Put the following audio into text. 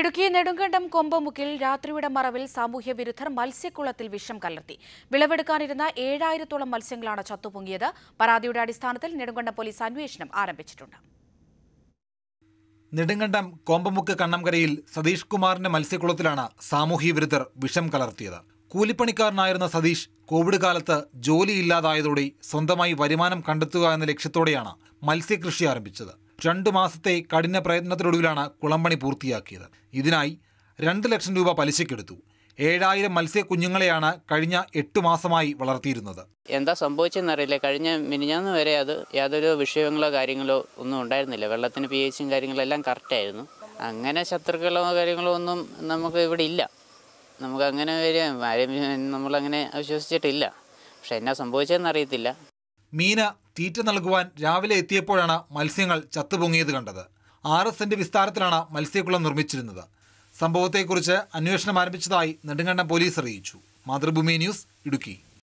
ഇടുക്കി നെടുങ്കണ്ടം കൊമ്പമുക്കിൽ രാത്രിയുടെ മറവിൽ സാമൂഹ്യ വിരുദ്ധർ മത്സ്യക്കുളത്തിൽ വിഷം കലർത്തി വിളവെടുക്കാനിരുന്ന ഏഴായിരത്തോളം മത്സ്യങ്ങളാണ് ചത്തുപൊങ്ങിയത് പരാതിയുടെ അടിസ്ഥാനത്തിൽ നെടുങ്കണ്ടം പോലീസ് അന്വേഷണം ആരംഭിച്ചിട്ടുണ്ട് നെടുങ്കണ്ടം കോമ്പമുക്ക് കണ്ണംകരയിൽ സതീഷ് കുമാറിന്റെ മത്സ്യക്കുളത്തിലാണ് സാമൂഹ്യ വിരുദ്ധർ വിഷം കലർത്തിയത് കൂലിപ്പണിക്കാരനായിരുന്ന സതീഷ് കോവിഡ് കാലത്ത് ജോലിയില്ലാതായതോടെ സ്വന്തമായി വരുമാനം കണ്ടെത്തുക എന്ന ലക്ഷ്യത്തോടെയാണ് മത്സ്യകൃഷി ആരംഭിച്ചത് രണ്ടു മാസത്തെ കഠിന പ്രയത്നത്തിനൊടുവിലാണ് കുളമ്പണി പൂർത്തിയാക്കിയത് ഇതിനായി രണ്ട് ലക്ഷം രൂപ പലിശക്കെടുത്തു ഏഴായിരം മത്സ്യ കുഞ്ഞുങ്ങളെയാണ് കഴിഞ്ഞ എട്ട് മാസമായി വളർത്തിയിരുന്നത് എന്താ സംഭവിച്ചെന്നറിയില്ല കഴിഞ്ഞ മിനിഞ്ഞാന്ന് വരെ അത് യാതൊരു വിഷയങ്ങളോ കാര്യങ്ങളോ ഒന്നും ഉണ്ടായിരുന്നില്ല വെള്ളത്തിന് പി എച്ചും കാര്യങ്ങളെല്ലാം കറക്റ്റായിരുന്നു അങ്ങനെ ശത്രുക്കളോ കാര്യങ്ങളോ ഒന്നും നമുക്ക് ഇവിടെ ഇല്ല നമുക്ക് അങ്ങനെ വരും നമ്മളങ്ങനെ വിശ്വസിച്ചിട്ടില്ല പക്ഷെ എന്നാ സംഭവിച്ചതെന്നറിയത്തില്ല മീന തീറ്റ നൽകുവാൻ രാവിലെ എത്തിയപ്പോഴാണ് മത്സ്യങ്ങൾ ചത്തുപൊങ്ങിയത് കണ്ടത് ആറ് സെന്റ് വിസ്താരത്തിലാണ് മത്സ്യക്കുളം നിർമ്മിച്ചിരുന്നത് സംഭവത്തെക്കുറിച്ച് അന്വേഷണം ആരംഭിച്ചതായി നെടുങ്കണ്ടം പോലീസ് അറിയിച്ചു മാതൃഭൂമി ന്യൂസ് ഇടുക്കി